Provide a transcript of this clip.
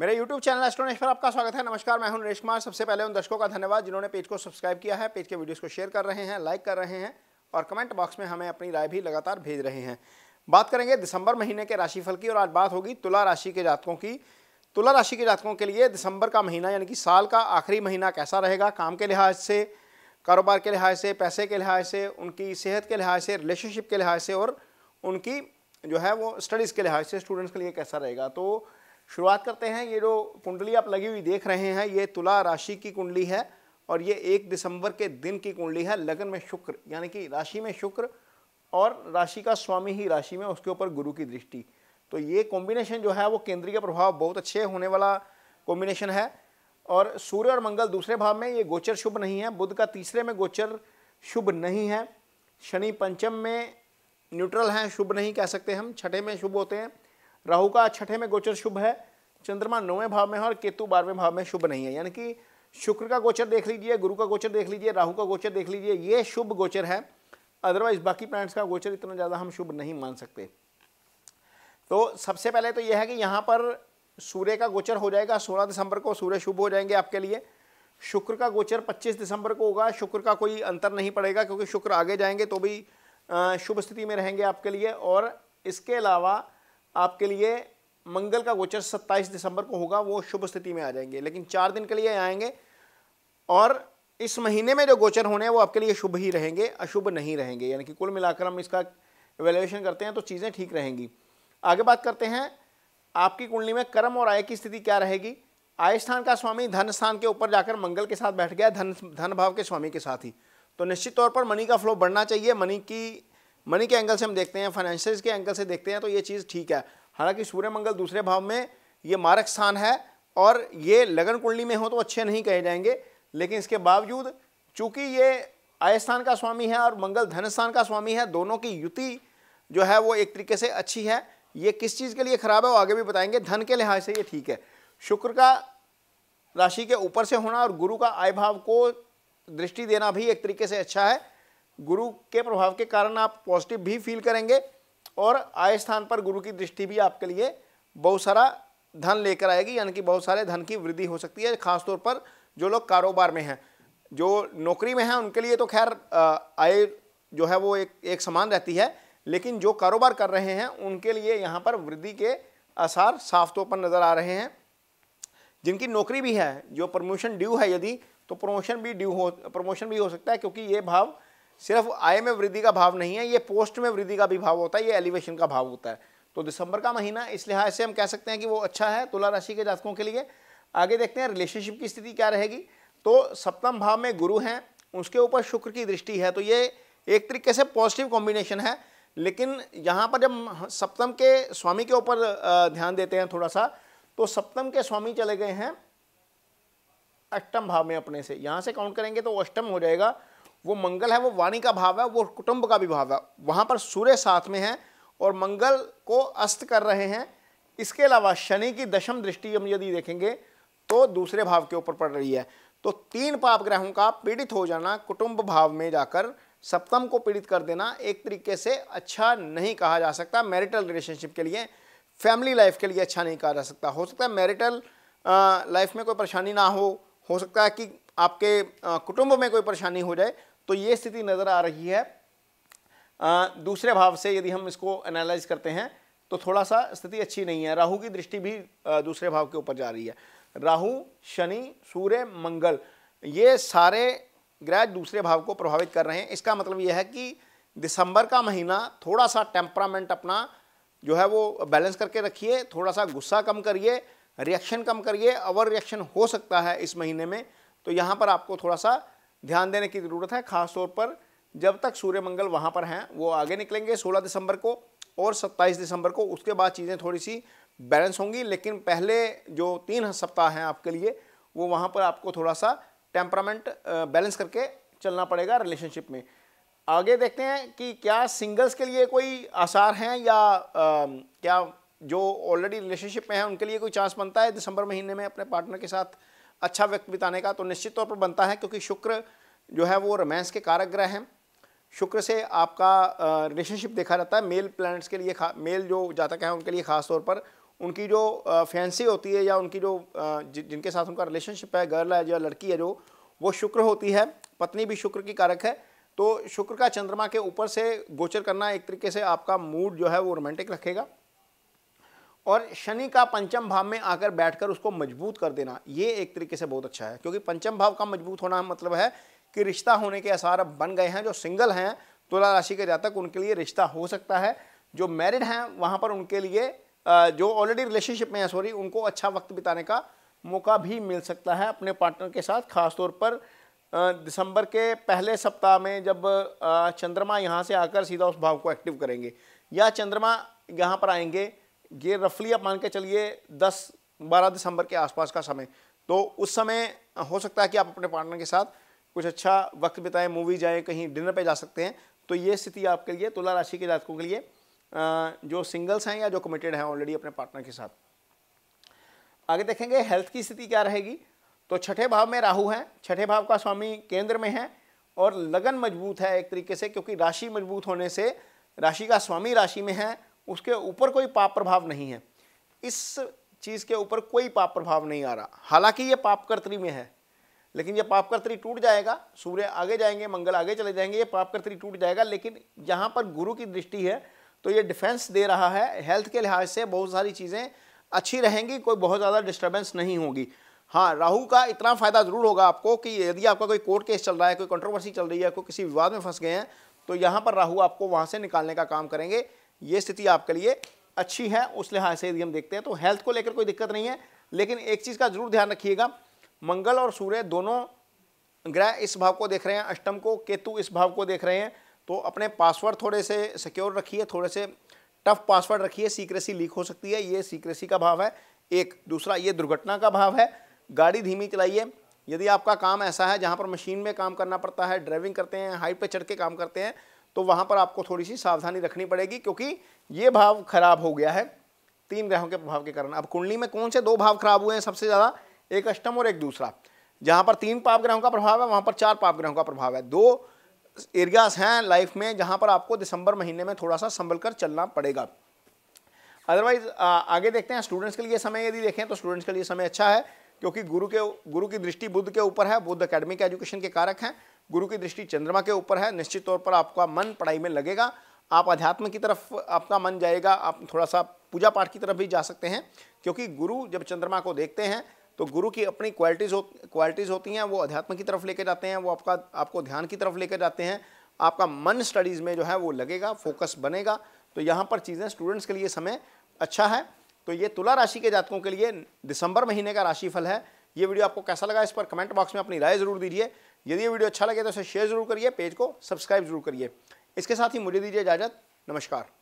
मेरे YouTube channel एस्ट्रोनेश पर आपका स्वागत है नमस्कार मैं हूं नरेश कुमार सबसे पहले उन दर्शकों का धन्यवाद जिन्होंने पेज को सब्सक्राइब किया है पेज के वीडियोस को शेयर कर रहे हैं लाइक कर रहे हैं और कमेंट बॉक्स में हमें अपनी राय भी लगातार भेज रहे हैं बात करेंगे दिसंबर महीने के राशिफल की और आज बात होगी तुला राशि के जातकों की तुला राशि के जातकों के लिए दिसंबर का महीना यानी कि साल का आखिरी महीना कैसा रहेगा काम के लिहाज से कारोबार के लिहाज से पैसे के लिहाज से उनकी सेहत के लिहाज से रिलेशनशिप के लिहाज से और उनकी जो है वो स्टडीज़ के लिहाज से स्टूडेंट्स के लिए कैसा रहेगा तो शुरुआत करते हैं ये जो कुंडली आप लगी हुई देख रहे हैं ये तुला राशि की कुंडली है और ये एक दिसंबर के दिन की कुंडली है लगन में शुक्र यानी कि राशि में शुक्र और राशि का स्वामी ही राशि में उसके ऊपर गुरु की दृष्टि तो ये कॉम्बिनेशन जो है वो केंद्रीय प्रभाव बहुत अच्छे होने वाला कॉम्बिनेशन है और सूर्य और मंगल दूसरे भाव में ये गोचर शुभ नहीं है बुद्ध का तीसरे में गोचर शुभ नहीं है शनि पंचम में न्यूट्रल हैं शुभ नहीं कह सकते हम छठे में शुभ होते हैं राहु का छठे में गोचर शुभ है चंद्रमा नौवें भाव में है और केतु बारहवें भाव में शुभ नहीं है यानी कि शुक्र का गोचर देख लीजिए गुरु का गोचर देख लीजिए राहु का गोचर देख लीजिए ये शुभ गोचर है अदरवाइज बाकी प्लैनेट्स का गोचर इतना ज़्यादा हम शुभ नहीं मान सकते तो सबसे पहले तो यह है कि यहाँ पर सूर्य का गोचर हो जाएगा सोलह दिसंबर को सूर्य शुभ हो जाएंगे आपके लिए शुक्र का गोचर 25 दिसंबर को होगा शुक्र का कोई अंतर नहीं पड़ेगा क्योंकि शुक्र आगे जाएंगे तो भी शुभ स्थिति में रहेंगे आपके लिए और इसके अलावा आपके लिए मंगल का गोचर 27 दिसंबर को होगा वो शुभ स्थिति में आ जाएंगे लेकिन चार दिन के लिए आएंगे और इस महीने में जो गोचर होने हैं वो आपके लिए शुभ ही रहेंगे अशुभ नहीं रहेंगे यानी कि कुल मिलाकर हम इसका वैल्यूएशन करते हैं तो चीज़ें ठीक रहेंगी आगे बात करते हैं आपकी कुंडली में कर्म और आय की स्थिति क्या रहेगी आय स्थान का स्वामी धन स्थान के ऊपर जाकर मंगल के साथ बैठ गया धन धन भाव के स्वामी के साथ ही तो निश्चित तौर पर मनी का फ्लो बढ़ना चाहिए मनी की मनी के एंगल से हम देखते हैं फाइनेंशियल के एंगल से देखते हैं तो ये चीज़ ठीक है हालांकि सूर्य मंगल दूसरे भाव में ये मारक स्थान है और ये लगन कुंडली में हो तो अच्छे नहीं कहे जाएंगे लेकिन इसके बावजूद चूंकि ये आय स्थान का स्वामी है और मंगल धन स्थान का स्वामी है दोनों की युति जो है वो एक तरीके से अच्छी है ये किस चीज़ के लिए ख़राब है वो आगे भी बताएंगे धन के लिहाज से ये ठीक है शुक्र का राशि के ऊपर से होना और गुरु का आय भाव को दृष्टि देना भी एक तरीके से अच्छा है गुरु के प्रभाव के कारण आप पॉजिटिव भी फील करेंगे और आय स्थान पर गुरु की दृष्टि भी आपके लिए बहुत सारा धन लेकर आएगी यानी कि बहुत सारे धन की वृद्धि हो सकती है खासतौर पर जो लोग कारोबार में हैं जो नौकरी में हैं उनके लिए तो खैर आय जो है वो एक एक समान रहती है लेकिन जो कारोबार कर रहे हैं उनके लिए यहाँ पर वृद्धि के आसार साफ तौर पर नज़र आ रहे हैं जिनकी नौकरी भी है जो प्रमोशन ड्यू है यदि तो प्रमोशन भी ड्यू हो प्रमोशन भी हो सकता है क्योंकि ये भाव सिर्फ आय में वृद्धि का भाव नहीं है ये पोस्ट में वृद्धि का भी भाव होता है ये एलिवेशन का भाव होता है तो दिसंबर का महीना इस लिहाज से हम कह सकते हैं कि वो अच्छा है तुला राशि के जातकों के लिए आगे देखते हैं रिलेशनशिप की स्थिति क्या रहेगी तो सप्तम भाव में गुरु हैं उसके ऊपर शुक्र की दृष्टि है तो ये एक तरीके से पॉजिटिव कॉम्बिनेशन है लेकिन यहाँ पर जब सप्तम के स्वामी के ऊपर ध्यान देते हैं थोड़ा सा तो सप्तम के स्वामी चले गए हैं अष्टम भाव में अपने से यहाँ से काउंट करेंगे तो अष्टम हो जाएगा वो मंगल है वो वाणी का भाव है वो कुटुंब का भी भाव है वहाँ पर सूर्य साथ में है और मंगल को अस्त कर रहे हैं इसके अलावा शनि की दशम दृष्टि हम यदि देखेंगे तो दूसरे भाव के ऊपर पड़ रही है तो तीन पाप ग्रहों का पीड़ित हो जाना कुटुंब भाव में जाकर सप्तम को पीड़ित कर देना एक तरीके से अच्छा नहीं कहा जा सकता मैरिटल रिलेशनशिप के लिए फैमिली लाइफ के लिए अच्छा नहीं कहा जा सकता हो सकता है मैरिटल लाइफ में कोई परेशानी ना हो हो सकता है कि आपके कुटुंब में कोई परेशानी हो जाए तो ये स्थिति नज़र आ रही है आ, दूसरे भाव से यदि हम इसको एनालाइज करते हैं तो थोड़ा सा स्थिति अच्छी नहीं है राहु की दृष्टि भी आ, दूसरे भाव के ऊपर जा रही है राहु शनि सूर्य मंगल ये सारे ग्रह दूसरे भाव को प्रभावित कर रहे हैं इसका मतलब यह है कि दिसंबर का महीना थोड़ा सा टेम्परामेंट अपना जो है वो बैलेंस करके रखिए थोड़ा सा गुस्सा कम करिए रिएक्शन कम करिए ओवर रिएक्शन हो सकता है इस महीने में तो यहाँ पर आपको थोड़ा सा ध्यान देने की ज़रूरत है खासतौर पर जब तक सूर्य मंगल वहाँ पर हैं वो आगे निकलेंगे सोलह दिसंबर को और सत्ताईस दिसंबर को उसके बाद चीज़ें थोड़ी सी बैलेंस होंगी लेकिन पहले जो तीन सप्ताह हैं आपके लिए वो वहाँ पर आपको थोड़ा सा टेम्परामेंट बैलेंस करके चलना पड़ेगा रिलेशनशिप में आगे देखते हैं कि क्या सिंगल्स के लिए कोई आसार हैं या आ, क्या जो ऑलरेडी रिलेशनशिप में हैं उनके लिए कोई चांस बनता है दिसंबर महीने में अपने पार्टनर के साथ अच्छा वक्त बिताने का तो निश्चित तौर पर बनता है क्योंकि शुक्र जो है वो रोमांस के कारक ग्रह हैं शुक्र से आपका रिलेशनशिप देखा जाता है मेल प्लैनेट्स के लिए मेल जो जातक हैं उनके लिए ख़ास तौर पर उनकी जो फैंसी होती है या उनकी जो जिनके साथ उनका रिलेशनशिप है गर्ल है या लड़की है जो वो शुक्र होती है पत्नी भी शुक्र की कारक है तो शुक्र का चंद्रमा के ऊपर से गोचर करना एक तरीके से आपका मूड जो है वो रोमांटिक रखेगा और शनि का पंचम भाव में आकर बैठकर उसको मजबूत कर देना ये एक तरीके से बहुत अच्छा है क्योंकि पंचम भाव का मजबूत होना मतलब है कि रिश्ता होने के आसार अब बन गए हैं जो सिंगल हैं तुला राशि के जातक उनके लिए रिश्ता हो सकता है जो मैरिड हैं वहाँ पर उनके लिए जो ऑलरेडी रिलेशनशिप में है सॉरी उनको अच्छा वक्त बिताने का मौका भी मिल सकता है अपने पार्टनर के साथ खासतौर पर दिसंबर के पहले सप्ताह में जब चंद्रमा यहाँ से आकर सीधा उस भाव को एक्टिव करेंगे या चंद्रमा यहाँ पर आएंगे ये रफली आप मान के चलिए दस बारह दिसंबर के आसपास का समय तो उस समय हो सकता है कि आप अपने पार्टनर के साथ कुछ अच्छा वक्त बिताएं मूवी जाएं कहीं डिनर पे जा सकते हैं तो ये स्थिति आपके लिए तुला राशि के जातकों के लिए जो सिंगल्स हैं या जो कमिटेड हैं ऑलरेडी अपने पार्टनर के साथ आगे देखेंगे हेल्थ की स्थिति क्या रहेगी तो छठे भाव में राहु है छठे भाव का स्वामी केंद्र में है और लगन मजबूत है एक तरीके से क्योंकि राशि मजबूत होने से राशि का स्वामी राशि में है उसके ऊपर कोई पाप प्रभाव नहीं है इस चीज़ के ऊपर कोई पाप प्रभाव नहीं आ रहा हालांकि ये पापकर्तरी में है लेकिन ये पापकर्तरी टूट जाएगा सूर्य आगे जाएंगे मंगल आगे चले जाएंगे ये पापकर्तरी टूट जाएगा लेकिन यहाँ पर गुरु की दृष्टि है तो ये डिफेंस दे रहा है हेल्थ के लिहाज से बहुत सारी चीज़ें अच्छी रहेंगी कोई बहुत ज़्यादा डिस्टर्बेंस नहीं होगी हाँ राहु का इतना फ़ायदा ज़रूर होगा आपको कि यदि आपका कोई कोर्ट केस चल रहा है कोई कंट्रोवर्सी चल रही है कोई किसी विवाद में फंस गए हैं तो यहाँ पर राहु आपको वहाँ से निकालने का काम करेंगे ये स्थिति आपके लिए अच्छी है उस लिहाज से यदि हम देखते हैं तो हेल्थ को लेकर कोई दिक्कत नहीं है लेकिन एक चीज़ का जरूर ध्यान रखिएगा मंगल और सूर्य दोनों ग्रह इस भाव को देख रहे हैं अष्टम को केतु इस भाव को देख रहे हैं तो अपने पासवर्ड थोड़े से सिक्योर रखिए थोड़े से टफ पासवर्ड रखिए सीक्रेसी लीक हो सकती है ये सीक्रेसी का भाव है एक दूसरा ये दुर्घटना का भाव है गाड़ी धीमी चलाइए यदि आपका काम ऐसा है जहाँ पर मशीन में काम करना पड़ता है ड्राइविंग करते हैं हाइट पर चढ़ के काम करते हैं तो वहाँ पर आपको थोड़ी सी सावधानी रखनी पड़ेगी क्योंकि ये भाव खराब हो गया है तीन ग्रहों के प्रभाव के कारण अब कुंडली में कौन से दो भाव खराब हुए हैं सबसे ज़्यादा एक अष्टम और एक दूसरा जहाँ पर तीन पाप ग्रहों का प्रभाव है वहाँ पर चार पाप ग्रहों का प्रभाव है दो एरियाज हैं लाइफ में जहाँ पर आपको दिसंबर महीने में थोड़ा सा संभल कर चलना पड़ेगा अदरवाइज आगे देखते हैं स्टूडेंट्स के लिए समय यदि देखें तो स्टूडेंट्स के लिए समय अच्छा है क्योंकि गुरु के गुरु की दृष्टि बुद्ध के ऊपर है बुद्ध अकेडमिक एजुकेशन के कारक हैं गुरु की दृष्टि चंद्रमा के ऊपर है निश्चित तौर पर आपका मन पढ़ाई में लगेगा आप अध्यात्म की तरफ आपका मन जाएगा आप थोड़ा सा पूजा पाठ की तरफ भी जा सकते हैं क्योंकि गुरु जब चंद्रमा को देखते हैं तो गुरु की अपनी क्वालिटीज़ हो क्वालिटीज़ होती हैं वो अध्यात्म की तरफ लेकर जाते हैं वो आपका आपको ध्यान की तरफ लेकर जाते हैं आपका मन स्टडीज़ में जो है वो लगेगा फोकस बनेगा तो यहाँ पर चीज़ें स्टूडेंट्स के लिए समय अच्छा है तो ये तुला राशि के जातकों के लिए दिसंबर महीने का राशिफल है ये वीडियो आपको कैसा लगा इस पर कमेंट बॉक्स में अपनी राय ज़रूर दीजिए यदि ये वीडियो अच्छा लगे तो इसे शेयर ज़रूर करिए पेज को सब्सक्राइब जरूर करिए इसके साथ ही मुझे दीजिए इजाज़त नमस्कार